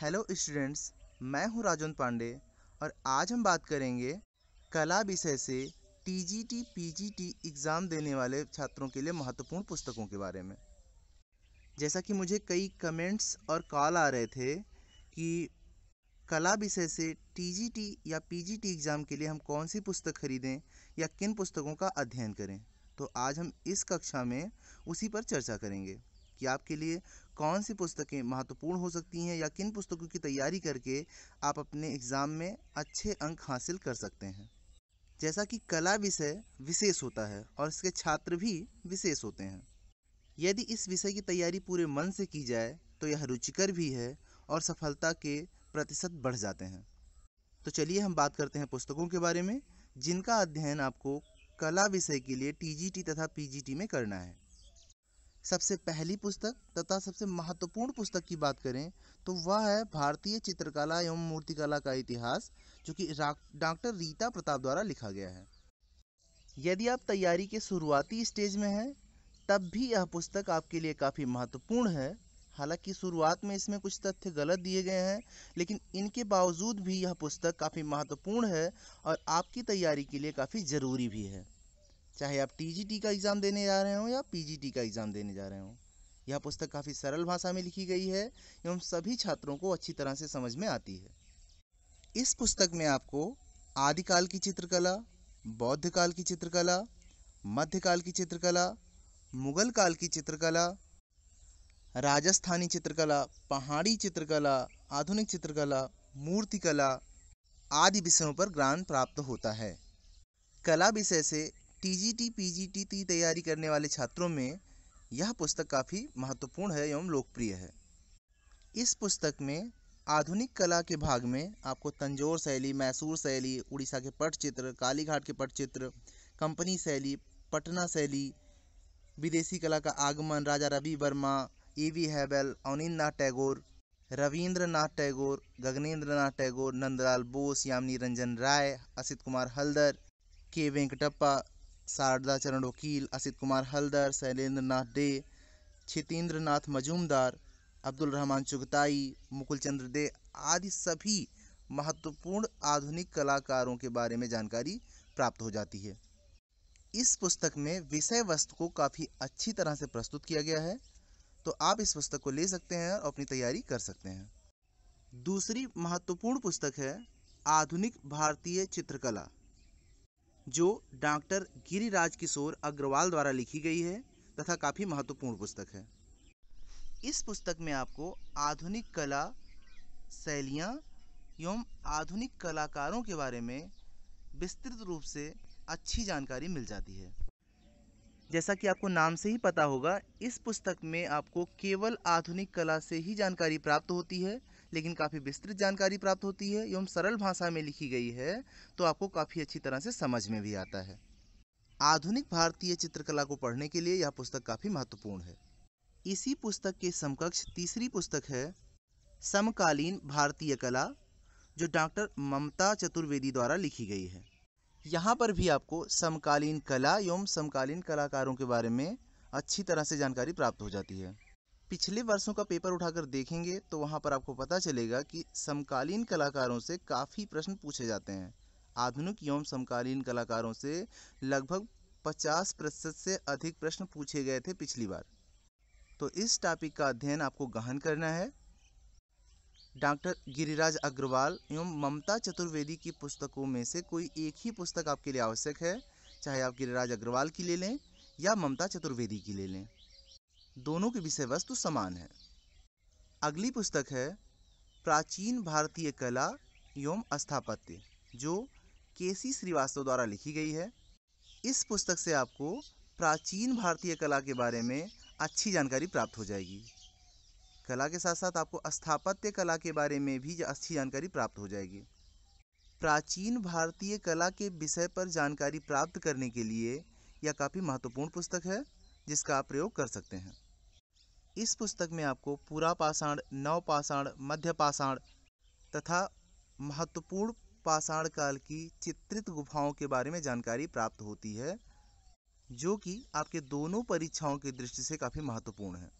hello students मैं हूं राजन पांडे और आज हम बात करेंगे कला विषय से टीजीटी पीजीटी एग्ज़ाम देने वाले छात्रों के लिए महत्वपूर्ण पुस्तकों के बारे में जैसा कि मुझे कई कमेंट्स और कॉल आ रहे थे कि कला विषय से टीजीटी या पीजीटी एग्ज़ाम के लिए हम कौन सी पुस्तक खरीदें या किन पुस्तकों का अध्ययन करें तो आज हम इस कक्षा में उसी पर चर्चा करेंगे कि आपके लिए कौन सी पुस्तकें महत्वपूर्ण हो सकती हैं या किन पुस्तकों की तैयारी करके आप अपने एग्ज़ाम में अच्छे अंक हासिल कर सकते हैं जैसा कि कला विषय विशेष होता है और इसके छात्र भी विशेष होते हैं यदि इस विषय की तैयारी पूरे मन से की जाए तो यह रुचिकर भी है और सफलता के प्रतिशत बढ़ जाते हैं तो चलिए हम बात करते हैं पुस्तकों के बारे में जिनका अध्ययन आपको कला विषय के लिए टीजीटी तथा पीजीटी में करना है सबसे पहली पुस्तक तथा सबसे महत्वपूर्ण पुस्तक की बात करें तो वह है भारतीय चित्रकला एवं मूर्तिकला का इतिहास जो कि डॉक्टर रीता प्रताप द्वारा लिखा गया है यदि आप तैयारी के शुरुआती स्टेज में हैं तब भी यह पुस्तक आपके लिए काफ़ी महत्वपूर्ण है हालांकि शुरुआत में इसमें कुछ तथ्य गलत दिए गए हैं लेकिन इनके बावजूद भी यह पुस्तक काफ़ी महत्वपूर्ण है और आपकी तैयारी के लिए काफ़ी ज़रूरी भी है चाहे आप टीजीटी का एग्ज़ाम देने जा रहे हों या पीजीटी का एग्ज़ाम देने जा रहे हों यह पुस्तक काफ़ी सरल भाषा में लिखी गई है एवं सभी छात्रों को अच्छी तरह से समझ में आती है इस पुस्तक में आपको आदिकाल की चित्रकला बौद्ध काल की चित्रकला मध्यकाल की चित्रकला मुगल काल की चित्रकला राजस्थानी चित्रकला पहाड़ी चित्रकला आधुनिक चित्रकला मूर्तिकला आदि विषयों पर ज्ञान प्राप्त होता है कला विषय से टी पीजीटी की तैयारी करने वाले छात्रों में यह पुस्तक काफ़ी महत्वपूर्ण है एवं लोकप्रिय है इस पुस्तक में आधुनिक कला के भाग में आपको तंजोर शैली मैसूर शैली उड़ीसा के पटचित्र कालीघाट के पटचित्र कंपनी शैली पटना शैली विदेशी कला का आगमन Raja Ravi Varma A V Havell Abanindra Nath Tagore Rabindra Nath Tagore Gaganendra Nath Tagore Nandlal Bose Jamini Ranjan Roy Asit Kumar Haldar K Venkatappa Sharada Charan Vakil Asit Kumar Haldar Shailendra Nath De Kshitindra Nath Majumdar Abdul Rahman Chughtai Mukul Chandra Dey आदि सभी महत्वपूर्ण आधुनिक कलाकारों के बारे में जानकारी प्राप्त हो जाती है इस पुस्तक में विषय वस्तु को काफ़ी अच्छी तरह से प्रस्तुत किया गया है तो आप इस पुस्तक को ले सकते हैं और अपनी तैयारी कर सकते हैं दूसरी महत्वपूर्ण पुस्तक है आधुनिक भारतीय चित्रकला जो डॉक्टर गिरिराज किशोर अग्रवाल द्वारा लिखी गई है तथा काफ़ी महत्वपूर्ण पुस्तक है इस पुस्तक में आपको आधुनिक कला शैलियाँ एवं आधुनिक कलाकारों के बारे में विस्तृत रूप से अच्छी जानकारी मिल जाती है जैसा कि आपको नाम से ही पता होगा इस पुस्तक में आपको केवल आधुनिक कला से ही जानकारी प्राप्त होती है लेकिन काफ़ी विस्तृत जानकारी प्राप्त होती है एवं सरल भाषा में लिखी गई है तो आपको काफ़ी अच्छी तरह से समझ में भी आता है आधुनिक भारतीय चित्रकला को पढ़ने के लिए यह पुस्तक काफ़ी महत्वपूर्ण है इसी पुस्तक के समकक्ष तीसरी पुस्तक है समकालीन भारतीय कला जो डॉक्टर ममता चतुर्वेदी द्वारा लिखी गई है यहाँ पर भी आपको समकालीन कला एवं समकालीन कलाकारों के बारे में अच्छी तरह से जानकारी प्राप्त हो जाती है पिछले वर्षों का पेपर उठाकर देखेंगे तो वहाँ पर आपको पता चलेगा कि समकालीन कलाकारों से काफ़ी प्रश्न पूछे जाते हैं आधुनिक एवं समकालीन कलाकारों से लगभग पचास प्रतिशत से अधिक प्रश्न पूछे गए थे पिछली बार तो इस टॉपिक का अध्ययन आपको गहन करना है डॉक्टर गिरिराज अग्रवाल एवं ममता चतुर्वेदी की पुस्तकों में से कोई एक ही पुस्तक आपके लिए आवश्यक है चाहे आप गिरिराज अग्रवाल की ले लें या ममता चतुर्वेदी की ले लें दोनों की विषय वस्तु समान है अगली पुस्तक है प्राचीन भारतीय कला एवं स्थापत्य जो के सी श्रीवास्तव द्वारा लिखी गई है इस पुस्तक से आपको प्राचीन भारतीय कला के बारे में अच्छी जानकारी प्राप्त हो जाएगी कला के साथ साथ आपको स्थापत्य कला के बारे में भी अच्छी जानकारी प्राप्त हो जाएगी प्राचीन भारतीय कला के विषय पर जानकारी प्राप्त करने के लिए यह काफ़ी महत्वपूर्ण पुस्तक है जिसका आप प्रयोग कर सकते हैं इस पुस्तक में आपको पूरा पाषाण नवपाषाण पाषाण तथा महत्वपूर्ण पाषाण काल की चित्रित गुफाओं के बारे में जानकारी प्राप्त होती है जो कि आपके दोनों परीक्षाओं की दृष्टि से काफ़ी महत्वपूर्ण है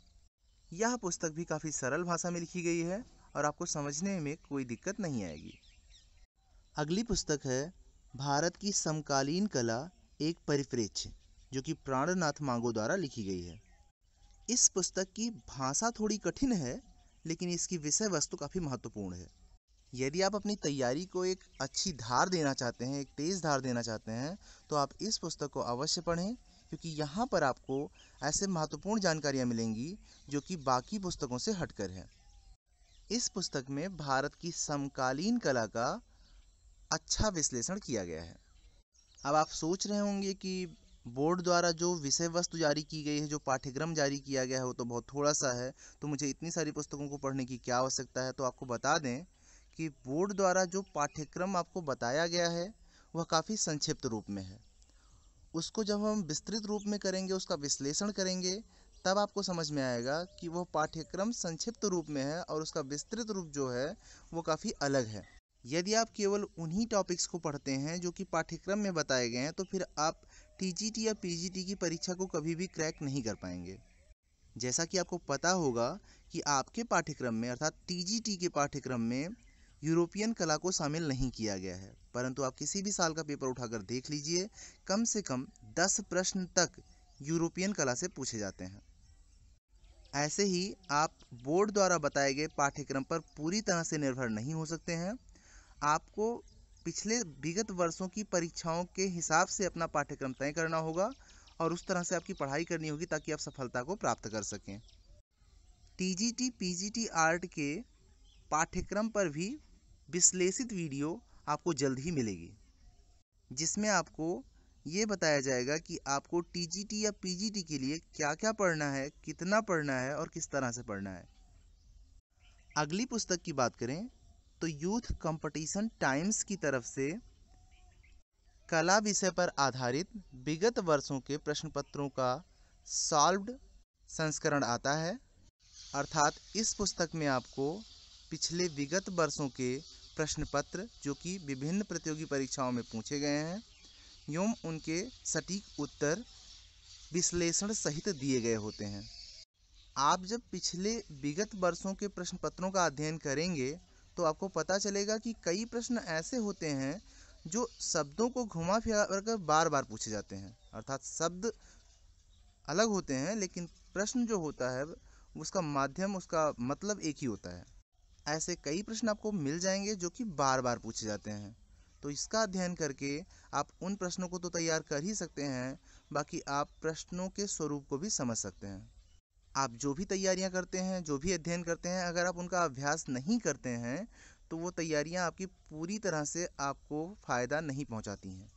यह पुस्तक भी काफ़ी सरल भाषा में लिखी गई है और आपको समझने में कोई दिक्कत नहीं आएगी अगली पुस्तक है भारत की समकालीन कला एक परिप्रेक्ष्य जो कि प्राणनाथ मांगो द्वारा लिखी गई है इस पुस्तक की भाषा थोड़ी कठिन है लेकिन इसकी विषय वस्तु काफ़ी महत्वपूर्ण है यदि आप अपनी तैयारी को एक अच्छी धार देना चाहते हैं एक तेज़ धार देना चाहते हैं तो आप इस पुस्तक को अवश्य पढ़ें क्योंकि यहाँ पर आपको ऐसे महत्वपूर्ण जानकारियाँ मिलेंगी जो कि बाकी पुस्तकों से हटकर है इस पुस्तक में भारत की समकालीन कला का अच्छा विश्लेषण किया गया है अब आप सोच रहे होंगे कि बोर्ड द्वारा जो विषय वस्तु जारी की गई है जो पाठ्यक्रम जारी किया गया है वो तो बहुत थोड़ा सा है तो मुझे इतनी सारी पुस्तकों को पढ़ने की क्या आवश्यकता है तो आपको बता दें कि बोर्ड द्वारा जो पाठ्यक्रम आपको बताया गया है वह काफ़ी संक्षिप्त रूप में है उसको जब हम विस्तृत रूप में करेंगे उसका विश्लेषण करेंगे तब आपको समझ में आएगा कि वह पाठ्यक्रम संक्षिप्त रूप में है और उसका विस्तृत रूप जो है वो काफ़ी अलग है यदि आप केवल उन्हीं टॉपिक्स को पढ़ते हैं जो कि पाठ्यक्रम में बताए गए हैं तो फिर आप टीजीटी या पीजीटी की परीक्षा को कभी भी क्रैक नहीं कर पाएंगे जैसा कि आपको पता होगा कि आपके पाठ्यक्रम में अर्थात टीजीटी के पाठ्यक्रम में यूरोपियन कला को शामिल नहीं किया गया है परंतु आप किसी भी साल का पेपर उठाकर देख लीजिए कम से कम दस प्रश्न तक यूरोपियन कला से पूछे जाते हैं ऐसे ही आप बोर्ड द्वारा बताए गए पाठ्यक्रम पर पूरी तरह से निर्भर नहीं हो सकते हैं आपको पिछले विगत वर्षों की परीक्षाओं के हिसाब से अपना पाठ्यक्रम तय करना होगा और उस तरह से आपकी पढ़ाई करनी होगी ताकि आप सफलता को प्राप्त कर सकें टीजीटी पीजीटी आर्ट के पाठ्यक्रम पर भी विश्लेषित वीडियो आपको जल्द ही मिलेगी जिसमें आपको ये बताया जाएगा कि आपको टीजीटी या पीजीटी के लिए क्या क्या पढ़ना है कितना पढ़ना है और किस तरह से पढ़ना है अगली पुस्तक की बात करें तो यूथ कंपटीशन टाइम्स की तरफ से कला विषय पर आधारित विगत वर्षों के प्रश्न पत्रों का सॉल्व्ड संस्करण आता है अर्थात इस पुस्तक में आपको पिछले विगत वर्षों के प्रश्न पत्र जो कि विभिन्न प्रतियोगी परीक्षाओं में पूछे गए हैं एवं उनके सटीक उत्तर विश्लेषण सहित दिए गए होते हैं आप जब पिछले विगत वर्षों के प्रश्न पत्रों का अध्ययन करेंगे तो आपको पता चलेगा कि कई प्रश्न ऐसे होते हैं जो शब्दों को घुमा फिरा कर बार बार पूछे जाते हैं अर्थात शब्द अलग होते हैं लेकिन प्रश्न जो होता है उसका माध्यम उसका मतलब एक ही होता है ऐसे कई प्रश्न आपको मिल जाएंगे जो कि बार बार पूछे जाते हैं तो इसका अध्ययन करके आप उन प्रश्नों को तो तैयार कर ही सकते हैं बाकी आप प्रश्नों के स्वरूप को भी समझ सकते हैं आप जो भी तैयारियाँ करते हैं जो भी अध्ययन करते हैं अगर आप उनका अभ्यास नहीं करते हैं तो वो तैयारियाँ आपकी पूरी तरह से आपको फ़ायदा नहीं पहुँचाती हैं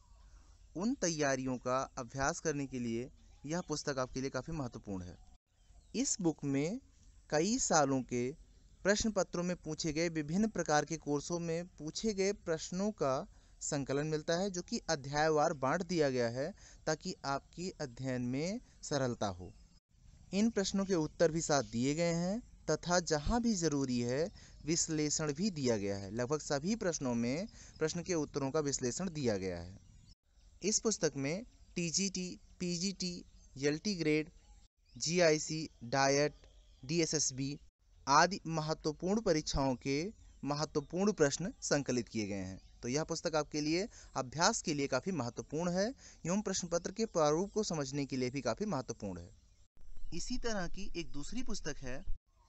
उन तैयारियों का अभ्यास करने के लिए यह पुस्तक आपके लिए काफ़ी महत्वपूर्ण है इस बुक में कई सालों के प्रश्न पत्रों में पूछे गए विभिन्न प्रकार के कोर्सों में पूछे गए प्रश्नों का संकलन मिलता है जो कि अध्यायवार बांट दिया गया है ताकि आपकी अध्ययन में सरलता हो इन प्रश्नों के उत्तर भी साथ दिए गए हैं तथा जहाँ भी ज़रूरी है विश्लेषण भी दिया गया है लगभग सभी प्रश्नों में प्रश्न के उत्तरों का विश्लेषण दिया गया है इस पुस्तक में T G T P G T L T grade G I C DIET D S S B आदि महत्वपूर्ण परीक्षाओं के महत्वपूर्ण प्रश्न संकलित किए गए हैं तो यह पुस्तक आपके लिए अभ्यास के लिए काफ़ी महत्वपूर्ण है एवं प्रश्न पत्र के प्रारूप को समझने के लिए भी काफ़ी महत्वपूर्ण है इसी तरह की एक दूसरी पुस्तक है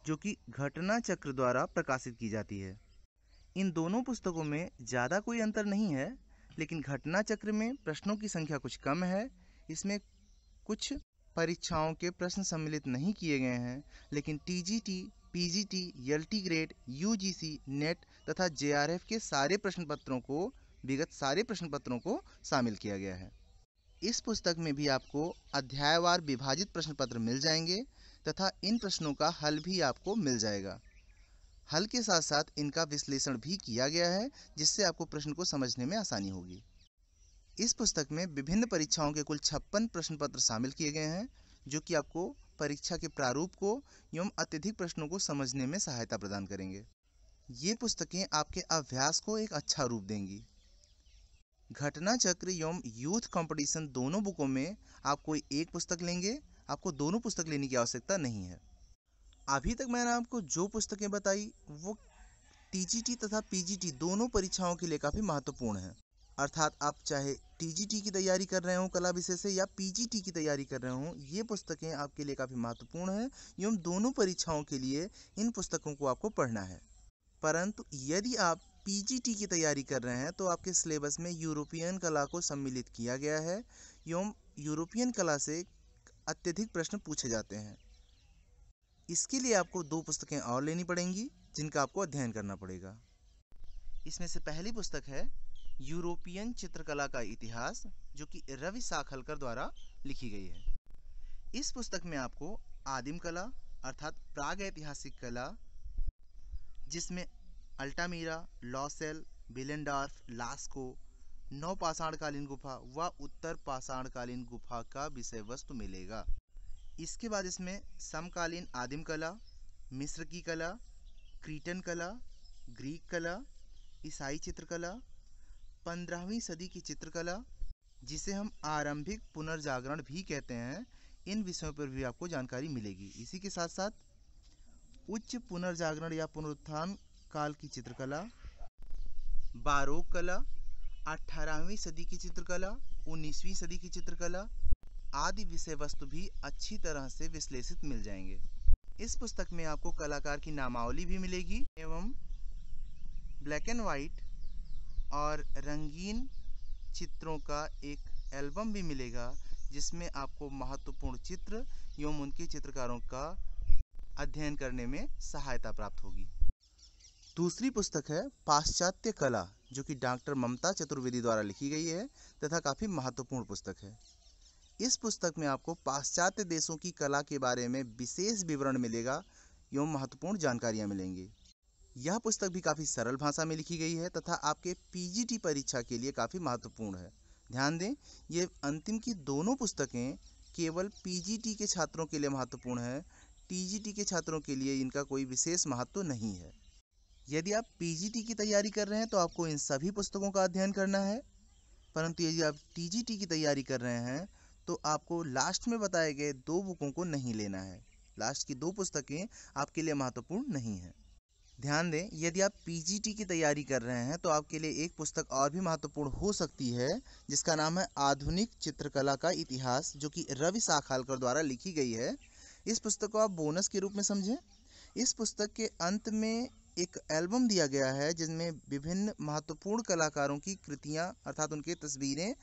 जो कि घटना चक्र द्वारा प्रकाशित की जाती है इन दोनों पुस्तकों में ज़्यादा कोई अंतर नहीं है लेकिन घटना चक्र में प्रश्नों की संख्या कुछ कम है इसमें कुछ परीक्षाओं के प्रश्न सम्मिलित नहीं किए गए हैं लेकिन T T G P T L T grade U G C NET तथा जे आर एफ के सारे प्रश्न पत्रों को विगत सारे प्रश्न पत्रों को शामिल किया गया है इस पुस्तक में भी आपको अध्यायवार विभाजित प्रश्न पत्र मिल जाएंगे तथा इन प्रश्नों का हल भी आपको मिल जाएगा हल के साथ साथ इनका विश्लेषण भी किया गया है जिससे आपको प्रश्न को समझने में आसानी होगी इस पुस्तक में विभिन्न परीक्षाओं के कुल छप्पन प्रश्न पत्र शामिल किए गए हैं जो कि आपको परीक्षा के प्रारूप को एवं अत्यधिक प्रश्नों को समझने में सहायता प्रदान करेंगे ये पुस्तकें आपके अभ्यास को एक अच्छा रूप देंगी घटना चक्र एवं यूथ कंपटीशन दोनों बुकों में आप कोई एक पुस्तक लेंगे आपको दोनों पुस्तक लेने की आवश्यकता नहीं है अभी तक मैंने आपको जो पुस्तकें बताई वो टीजीटी तथा पीजीटी दोनों परीक्षाओं के लिए काफ़ी महत्वपूर्ण है अर्थात आप चाहे टीजीटी की तैयारी कर रहे हों कला विषय से या पीजीटी की तैयारी कर रहे हों ये पुस्तकें आपके लिए काफ़ी महत्वपूर्ण हैं एवं दोनों परीक्षाओं के लिए इन पुस्तकों को आपको पढ़ना है परंतु यदि आप पीजीटी की तैयारी कर रहे हैं तो आपके सिलेबस में यूरोपियन कला को सम्मिलित किया गया है एवं यूरोपियन कला से अत्यधिक प्रश्न पूछे जाते हैं इसके लिए आपको दो पुस्तकें और लेनी पड़ेंगी जिनका आपको अध्ययन करना पड़ेगा इसमें से पहली पुस्तक है यूरोपियन चित्रकला का इतिहास जो कि रवि साखलकर द्वारा लिखी गई है इस पुस्तक में आपको आदिम कला अर्थात प्राग ऐतिहासिक कला जिसमें अल्टामीरा लॉसेल बिलेंडार्फ लास्को नौ पाषाणकालीन गुफा व उत्तर पाषाणकालीन गुफा का विषय वस्तु मिलेगा इसके बाद इसमें समकालीन आदिम कला मिस्र की कला क्रीटन कला ग्रीक कला ईसाई चित्रकला पंद्रहवीं सदी की चित्रकला जिसे हम आरंभिक पुनर्जागरण भी कहते हैं इन विषयों पर भी आपको जानकारी मिलेगी इसी के साथ साथ उच्च पुनर्जागरण या पुनरुत्थान काल की चित्रकला बारोक कला अठारहवीं सदी की चित्रकला उन्नीसवीं सदी की चित्रकला आदि विषय वस्तु भी अच्छी तरह से विश्लेषित मिल जाएंगे इस पुस्तक में आपको कलाकार की नामावली भी मिलेगी एवं ब्लैक एंड वाइट और रंगीन चित्रों का एक एल्बम भी मिलेगा जिसमें आपको महत्वपूर्ण चित्र एवं उनके चित्रकारों का अध्ययन करने में सहायता प्राप्त होगी दूसरी पुस्तक है पाश्चात्य कला जो कि डॉक्टर ममता चतुर्वेदी द्वारा लिखी गई है तथा काफ़ी महत्वपूर्ण पुस्तक है इस पुस्तक में आपको पाश्चात्य देशों की कला के बारे में विशेष विवरण मिलेगा एवं महत्वपूर्ण जानकारियाँ मिलेंगी यह पुस्तक भी काफ़ी सरल भाषा में लिखी गई है तथा आपके पीजीटी परीक्षा के लिए काफ़ी महत्वपूर्ण है ध्यान दें ये अंतिम की दोनों पुस्तकें केवल पीजीटी के छात्रों के लिए महत्वपूर्ण है टीजीटी के छात्रों के लिए इनका कोई विशेष महत्व नहीं है यदि आप पीजीटी की तैयारी कर रहे हैं तो आपको इन सभी पुस्तकों का अध्ययन करना है परंतु यदि आप टीजीटी की तैयारी कर रहे हैं तो आपको लास्ट में बताए गए दो बुकों को नहीं लेना है लास्ट की दो पुस्तकें आपके लिए महत्वपूर्ण नहीं हैं ध्यान दें यदि आप पीजीटी की तैयारी कर रहे हैं तो आपके लिए एक पुस्तक और भी महत्वपूर्ण हो सकती है जिसका नाम है आधुनिक चित्रकला का इतिहास जो कि रवि साखालकर द्वारा लिखी गई है इस पुस्तक को आप बोनस के रूप में समझें इस पुस्तक के अंत में एक एल्बम दिया गया है जिसमें विभिन्न महत्वपूर्ण कलाकारों की कृतियाँ अर्थात उनके तस्वीरें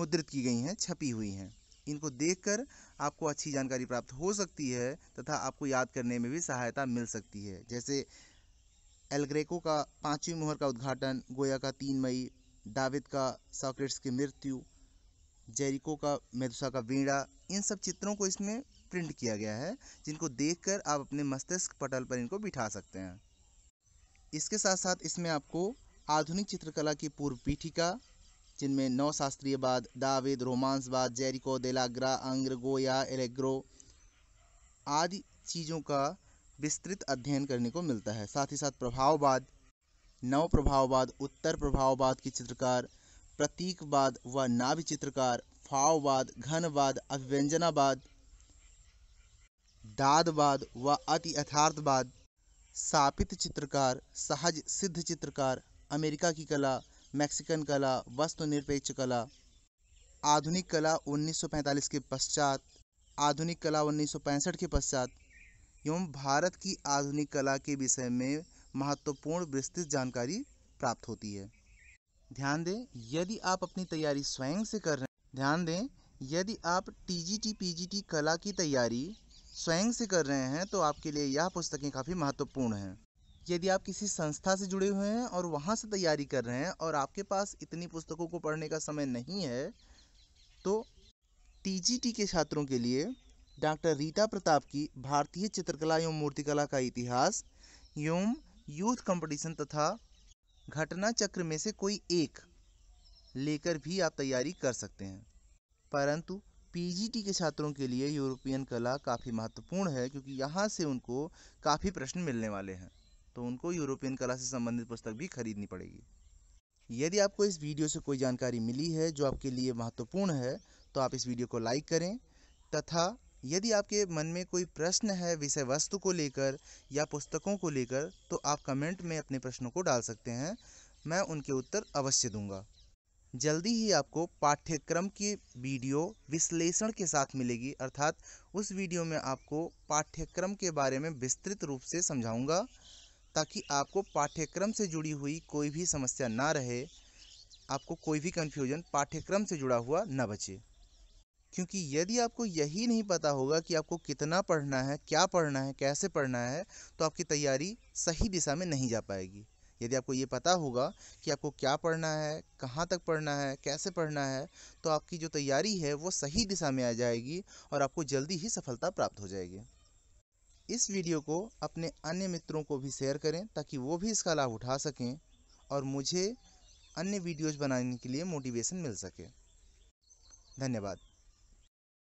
मुद्रित की गई हैं छपी हुई हैं इनको देखकर आपको अच्छी जानकारी प्राप्त हो सकती है तथा आपको याद करने में भी सहायता मिल सकती है जैसे एलग्रेको का पाँचवीं मोहर का उद्घाटन गोया का तीन मई दाविद का सॉक्रेट्स की मृत्यु जेरिको का मेदुसा का वीणा इन सब चित्रों को इसमें प्रिंट किया गया है जिनको देखकर आप अपने मस्तिष्क पटल पर इनको बिठा सकते हैं इसके साथ साथ इसमें आपको आधुनिक चित्रकला की पूर्व पीठिका जिनमें नौ बाद दावेद रोमांसवाद जेरिको देलाग्रा गोया एलेग्रो आदि चीज़ों का विस्तृत अध्ययन करने को मिलता है साथ ही साथ प्रभाववाद नव प्रभाववाद उत्तर प्रभाववाद की चित्रकार प्रतीकवाद व नाभि चित्रकार फाववाद घनवाद अभिव्यंजनावाद दादवाद व अति यथार्थवाद सापित चित्रकार सहज सिद्ध चित्रकार अमेरिका की कला मैक्सिकन कला वस्तुनिरपेक्ष कला आधुनिक कला 1945 के पश्चात आधुनिक कला 1965 के पश्चात एवं भारत की आधुनिक कला के विषय में महत्वपूर्ण विस्तृत जानकारी प्राप्त होती है ध्यान दें यदि आप अपनी तैयारी स्वयं से कर रहे हैं ध्यान दें यदि आप T G T P G T कला की तैयारी स्वयं से कर रहे हैं तो आपके लिए यह पुस्तकें काफ़ी महत्वपूर्ण हैं यदि आप किसी संस्था से जुड़े हुए हैं और वहाँ से तैयारी कर रहे हैं और आपके पास इतनी पुस्तकों को पढ़ने का समय नहीं है तो टी के छात्रों के लिए डॉक्टर रीता प्रताप की भारतीय चित्रकला एवं मूर्तिकला का इतिहास एवं यूथ कंपटीशन तथा घटना चक्र में से कोई एक लेकर भी आप तैयारी कर सकते हैं परंतु पीजीटी के छात्रों के लिए यूरोपियन कला काफ़ी महत्वपूर्ण है क्योंकि यहाँ से उनको काफ़ी प्रश्न मिलने वाले हैं तो उनको यूरोपियन कला से संबंधित पुस्तक भी खरीदनी पड़ेगी यदि आपको इस वीडियो से कोई जानकारी मिली है जो आपके लिए महत्वपूर्ण है तो आप इस वीडियो को लाइक करें तथा यदि आपके मन में कोई प्रश्न है विषय वस्तु को लेकर या पुस्तकों को लेकर तो आप कमेंट में अपने प्रश्नों को डाल सकते हैं मैं उनके उत्तर अवश्य दूंगा जल्दी ही आपको पाठ्यक्रम की वीडियो विश्लेषण के साथ मिलेगी अर्थात उस वीडियो में आपको पाठ्यक्रम के बारे में विस्तृत रूप से समझाऊंगा ताकि आपको पाठ्यक्रम से जुड़ी हुई कोई भी समस्या ना रहे आपको कोई भी कन्फ्यूजन पाठ्यक्रम से जुड़ा हुआ ना बचे क्योंकि यदि आपको यही नहीं पता होगा कि आपको कितना पढ़ना है क्या पढ़ना है कैसे पढ़ना है तो आपकी तैयारी सही दिशा में नहीं जा पाएगी यदि आपको ये पता होगा कि आपको क्या पढ़ना है कहाँ तक पढ़ना है कैसे पढ़ना है तो आपकी जो तैयारी है वो सही दिशा में आ जाएगी और आपको जल्दी ही सफलता प्राप्त हो जाएगी इस वीडियो को अपने अन्य मित्रों को भी शेयर करें ताकि वो भी इसका लाभ उठा सकें और मुझे अन्य वीडियोज़ बनाने के लिए मोटिवेशन मिल सके धन्यवाद